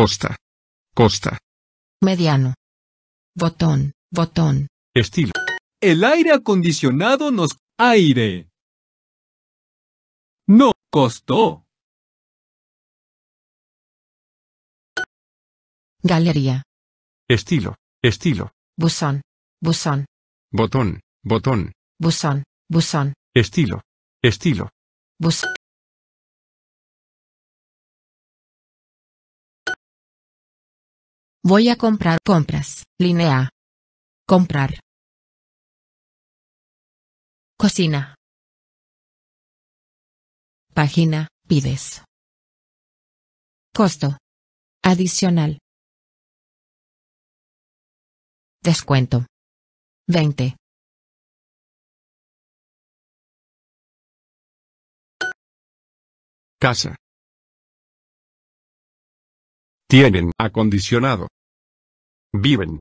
Costa. Costa. Mediano. Botón, botón. Estilo. El aire acondicionado nos aire. No costó. Galería. Estilo, estilo. Buzón, buzón. Botón, botón. Buzón, buzón. Estilo, estilo. Buzón. Voy a comprar compras. Línea. Comprar. Cocina. Página, pides. Costo. Adicional. Descuento. 20. Casa. Tienen acondicionado. Viven.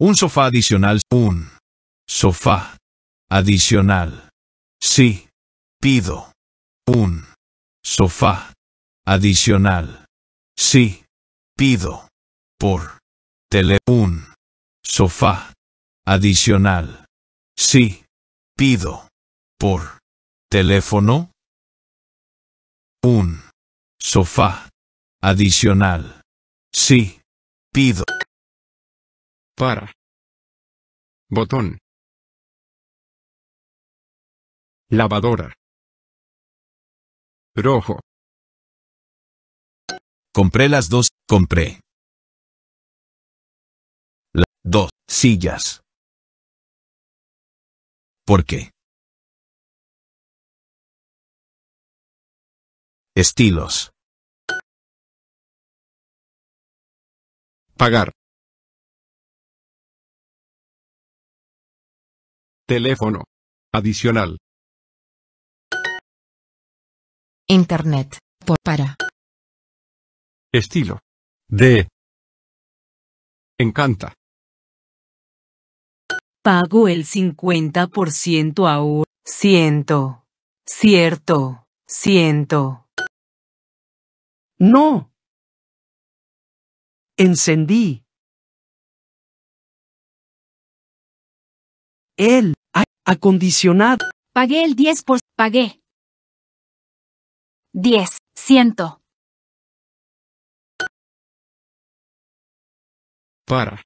Un sofá adicional. Un sofá adicional. Sí. Pido. Un sofá adicional. Sí. Pido. Por tele. Un sofá adicional. Sí. Pido. Por teléfono. Un sofá Adicional. Sí. Pido. Para. Botón. Lavadora. Rojo. Compré las dos, compré. Las dos sillas. ¿Por qué? Estilos. Pagar. Teléfono. Adicional. Internet. Por para. Estilo. De. Encanta. Pago el cincuenta 50% a aún. ciento. Cierto. Ciento. No. Encendí. Él. Acondicionado. Pagué el 10 por... Pagué. 10. Ciento. Para.